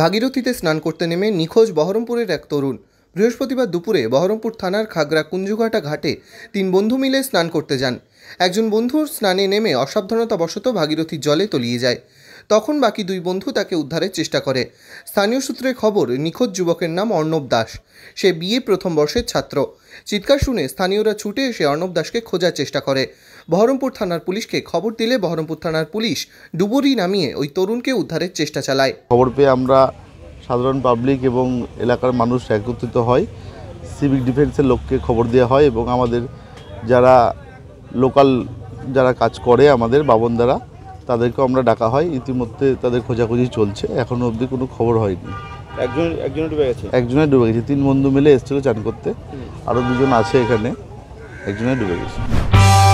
ভাগীরথীতে স্নান করতে নেমে নিখোঁজ বহরমপুরের এক তরুণ বৃহস্পতিবার দুপুরে বহরমপুর থানার খাগড়া কুঞ্জুঘাটা ঘাটে তিন বন্ধু মিলে স্নান করতে যান একজন বন্ধুর স্নানে নেমে অসাবধানতাবশত ভাগীরথী জলে তলিয়ে যায় তখন বাকি দুই বন্ধু তাকে উদ্ধারের চেষ্টা করে স্থানীয় সূত্রে খবর নিখোঁজ যুবকের নাম অর্ণব দাস সে বিয়ে প্রথম বর্ষের ছাত্র চিৎকার শুনে স্থানীয়রা ছুটে এসে অর্ণব দাসকে খোঁজার চেষ্টা করে বহরমপুর থানার পুলিশকে খবর দিলে বহরমপুর থানার পুলিশ ডুবুরি নামিয়ে ওই তরুণকে উদ্ধারের চেষ্টা চালায় খবর পেয়ে আমরা সাধারণ পাবলিক এবং এলাকার মানুষ একত্রিত হয় সিভিক ডিফেন্সের লোককে খবর দেওয়া হয় এবং আমাদের যারা লোকাল যারা কাজ করে আমাদের বাবন দ্বারা তাদেরকেও আমরা ডাকা হয় ইতিমধ্যে তাদের খোঁজাখুঁজি চলছে এখনও অবধি কোনো খবর হয়নি একজন একজনে ডুবে গেছে একজনে ডুবে গেছে তিন বন্ধু মিলে এসছিল চান করতে আরও দুজন আছে এখানে একজনে ডুবে গেছে